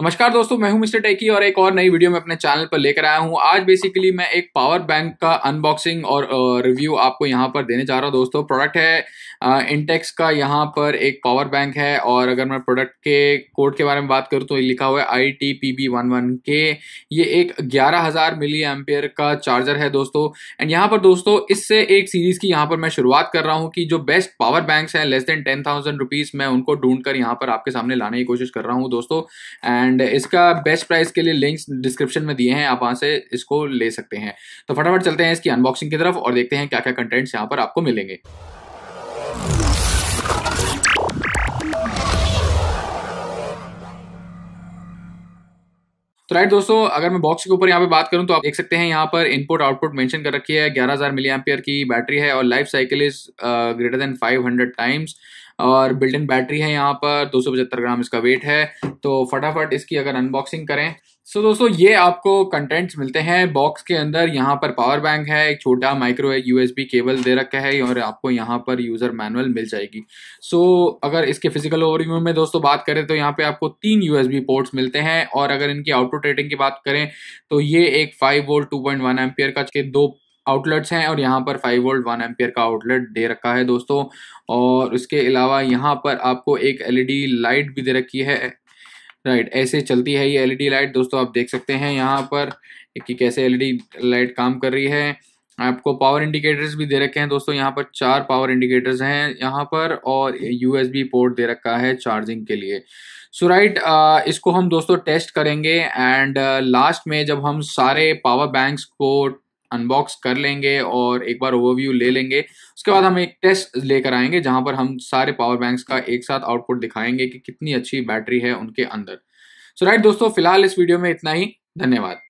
नमस्कार दोस्तों मैं हूं मिस्टर टेकी और एक और नई वीडियो में अपने चैनल पर लेकर आया हूं आज बेसिकली मैं एक पावर बैंक का अनबॉक्सिंग और रिव्यू आपको यहां पर देने जा रहा हूं दोस्तों प्रोडक्ट है इंटेक्स का यहां पर एक पावर बैंक है और अगर मैं प्रोडक्ट के कोड के बारे में बात करूं तो ये लिखा हुआ है I T P B one one के ये एक ग्यारह हज़ार मिली एम्पियर का चार्जर है दोस्तों एंड यहाँ पर दोस्तों इससे एक सीरीज़ की यहाँ पर मैं शुरुआत कर रहा हूँ कि जो बेस्ट पावर बैंक हैं less than ten thousand rupees मैं उनको ढूंढ कर यहाँ पर आपके सामने लाने की कोशिश कर रहा हूँ दोस्तों एंड एंड इसका बेस्ट प्राइस के लिए लिंक्स डिस्क्रिप्शन में दिए हैं आप वहाँ से इसको ले सकते हैं तो फटाफट चलते हैं इसकी अनबॉक्सिंग की तरफ और देखते हैं क्या क्या कंटेंट्स यहाँ पर आपको मिलेंगे तो राइट दोस्तों अगर मैं बॉक्स के ऊपर यहाँ पे बात करूँ तो आप देख सकते हैं यहाँ पर इनपुट आउटपुट मेंशन कर रखी है 11000 मिली एम्पियर की बैटरी है और life cycle is greater than 500 times और बिल्डिंग बैटरी है यहाँ पर दो ग्राम इसका वेट है तो फटाफट इसकी अगर अनबॉक्सिंग करें सो so, दोस्तों ये आपको कंटेंट्स मिलते हैं बॉक्स के अंदर यहाँ पर पावर बैंक है एक छोटा माइक्रो एक यूएसबी केबल दे रखा है और आपको यहाँ पर यूज़र मैनुअल मिल जाएगी सो so, अगर इसके फिजिकल ओवरव्यू में दोस्तों बात करें तो यहाँ पे आपको तीन यूएसबी पोर्ट्स मिलते हैं और अगर इनकी आउटपुट रेटिंग की बात करें तो ये एक फाइव वोल्ट टू पॉइंट का के दो आउटलेट्स हैं और यहाँ पर फाइव वोल्ट वन एम्पियर का आउटलेट दे रखा है दोस्तों और उसके अलावा यहाँ पर आपको एक एलईडी लाइट e भी दे रखी है राइट ऐसे चलती है ये एलईडी लाइट e दोस्तों आप देख सकते हैं यहाँ पर कि कैसे एलईडी लाइट e काम कर रही है आपको पावर इंडिकेटर्स भी दे रखे हैं दोस्तों यहाँ पर चार पावर इंडिकेटर्स हैं यहाँ पर और यू पोर्ट दे रखा है चार्जिंग के लिए सो so राइट right, इसको हम दोस्तों टेस्ट करेंगे एंड लास्ट में जब हम सारे पावर बैंक्स को अनबॉक्स कर लेंगे और एक बार ओवरव्यू ले लेंगे उसके बाद हम एक टेस्ट लेकर आएंगे जहां पर हम सारे पावर बैंक्स का एक साथ आउटपुट दिखाएंगे कि कितनी अच्छी बैटरी है उनके अंदर सो so, राइट right, दोस्तों फिलहाल इस वीडियो में इतना ही धन्यवाद